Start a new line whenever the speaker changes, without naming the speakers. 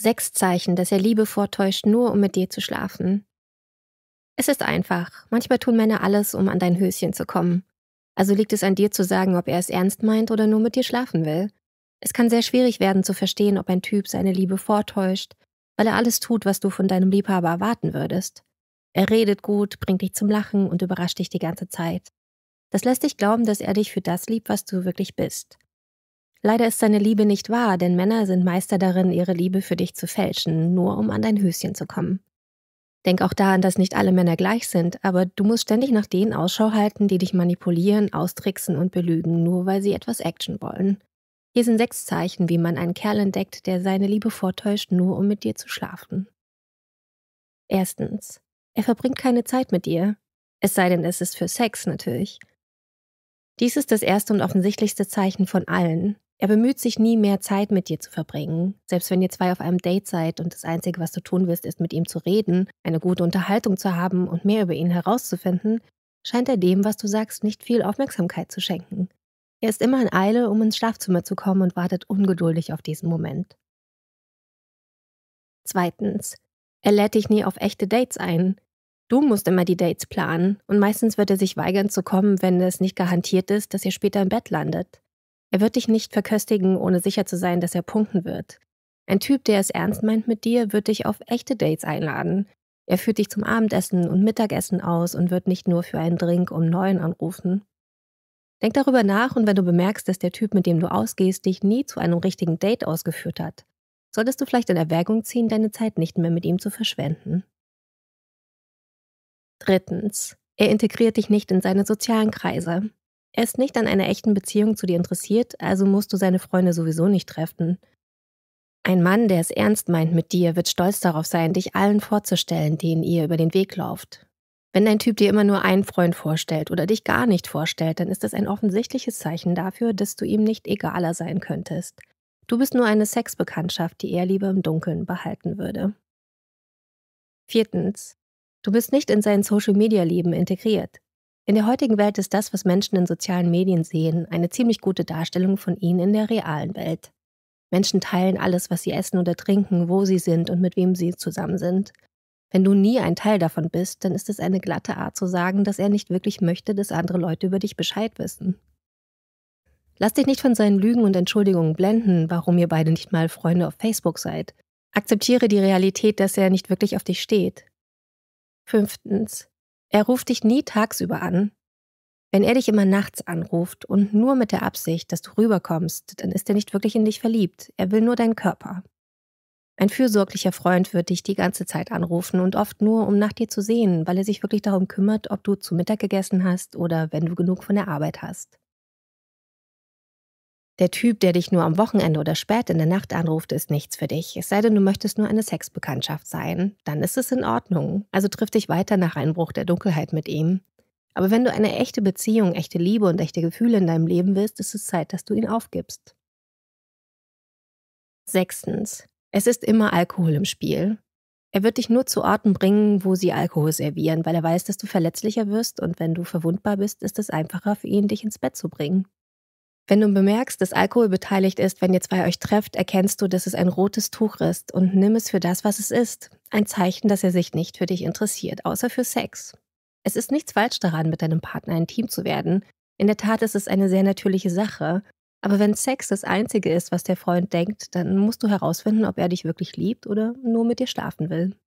Sechs Zeichen, dass er Liebe vortäuscht, nur um mit dir zu schlafen. Es ist einfach. Manchmal tun Männer alles, um an dein Höschen zu kommen. Also liegt es an dir zu sagen, ob er es ernst meint oder nur mit dir schlafen will. Es kann sehr schwierig werden zu verstehen, ob ein Typ seine Liebe vortäuscht, weil er alles tut, was du von deinem Liebhaber erwarten würdest. Er redet gut, bringt dich zum Lachen und überrascht dich die ganze Zeit. Das lässt dich glauben, dass er dich für das liebt, was du wirklich bist. Leider ist seine Liebe nicht wahr, denn Männer sind Meister darin, ihre Liebe für dich zu fälschen, nur um an dein Höschen zu kommen. Denk auch daran, dass nicht alle Männer gleich sind, aber du musst ständig nach denen Ausschau halten, die dich manipulieren, austricksen und belügen, nur weil sie etwas Action wollen. Hier sind sechs Zeichen, wie man einen Kerl entdeckt, der seine Liebe vortäuscht, nur um mit dir zu schlafen. Erstens. Er verbringt keine Zeit mit dir. Es sei denn, es ist für Sex natürlich. Dies ist das erste und offensichtlichste Zeichen von allen. Er bemüht sich nie mehr Zeit mit dir zu verbringen. Selbst wenn ihr zwei auf einem Date seid und das Einzige, was du tun willst, ist mit ihm zu reden, eine gute Unterhaltung zu haben und mehr über ihn herauszufinden, scheint er dem, was du sagst, nicht viel Aufmerksamkeit zu schenken. Er ist immer in Eile, um ins Schlafzimmer zu kommen und wartet ungeduldig auf diesen Moment. Zweitens. Er lädt dich nie auf echte Dates ein. Du musst immer die Dates planen und meistens wird er sich weigern zu kommen, wenn es nicht garantiert ist, dass ihr später im Bett landet. Er wird dich nicht verköstigen, ohne sicher zu sein, dass er punkten wird. Ein Typ, der es ernst meint mit dir, wird dich auf echte Dates einladen. Er führt dich zum Abendessen und Mittagessen aus und wird nicht nur für einen Drink um neun anrufen. Denk darüber nach und wenn du bemerkst, dass der Typ, mit dem du ausgehst, dich nie zu einem richtigen Date ausgeführt hat, solltest du vielleicht in Erwägung ziehen, deine Zeit nicht mehr mit ihm zu verschwenden. Drittens. Er integriert dich nicht in seine sozialen Kreise. Er ist nicht an einer echten Beziehung zu dir interessiert, also musst du seine Freunde sowieso nicht treffen. Ein Mann, der es ernst meint mit dir, wird stolz darauf sein, dich allen vorzustellen, denen ihr über den Weg lauft. Wenn dein Typ dir immer nur einen Freund vorstellt oder dich gar nicht vorstellt, dann ist das ein offensichtliches Zeichen dafür, dass du ihm nicht egaler sein könntest. Du bist nur eine Sexbekanntschaft, die er lieber im Dunkeln behalten würde. Viertens. Du bist nicht in sein Social-Media-Leben integriert. In der heutigen Welt ist das, was Menschen in sozialen Medien sehen, eine ziemlich gute Darstellung von ihnen in der realen Welt. Menschen teilen alles, was sie essen oder trinken, wo sie sind und mit wem sie zusammen sind. Wenn du nie ein Teil davon bist, dann ist es eine glatte Art zu sagen, dass er nicht wirklich möchte, dass andere Leute über dich Bescheid wissen. Lass dich nicht von seinen Lügen und Entschuldigungen blenden, warum ihr beide nicht mal Freunde auf Facebook seid. Akzeptiere die Realität, dass er nicht wirklich auf dich steht. Fünftens. Er ruft dich nie tagsüber an. Wenn er dich immer nachts anruft und nur mit der Absicht, dass du rüberkommst, dann ist er nicht wirklich in dich verliebt. Er will nur deinen Körper. Ein fürsorglicher Freund wird dich die ganze Zeit anrufen und oft nur, um nach dir zu sehen, weil er sich wirklich darum kümmert, ob du zu Mittag gegessen hast oder wenn du genug von der Arbeit hast der Typ, der dich nur am Wochenende oder spät in der Nacht anruft, ist nichts für dich. Es sei denn, du möchtest nur eine Sexbekanntschaft sein. Dann ist es in Ordnung. Also triff dich weiter nach Einbruch der Dunkelheit mit ihm. Aber wenn du eine echte Beziehung, echte Liebe und echte Gefühle in deinem Leben willst, ist es Zeit, dass du ihn aufgibst. Sechstens. Es ist immer Alkohol im Spiel. Er wird dich nur zu Orten bringen, wo sie Alkohol servieren, weil er weiß, dass du verletzlicher wirst und wenn du verwundbar bist, ist es einfacher für ihn, dich ins Bett zu bringen. Wenn du bemerkst, dass Alkohol beteiligt ist, wenn ihr zwei euch trefft, erkennst du, dass es ein rotes Tuch ist und nimm es für das, was es ist. Ein Zeichen, dass er sich nicht für dich interessiert, außer für Sex. Es ist nichts falsch daran, mit deinem Partner ein Team zu werden. In der Tat ist es eine sehr natürliche Sache. Aber wenn Sex das Einzige ist, was der Freund denkt, dann musst du herausfinden, ob er dich wirklich liebt oder nur mit dir schlafen will.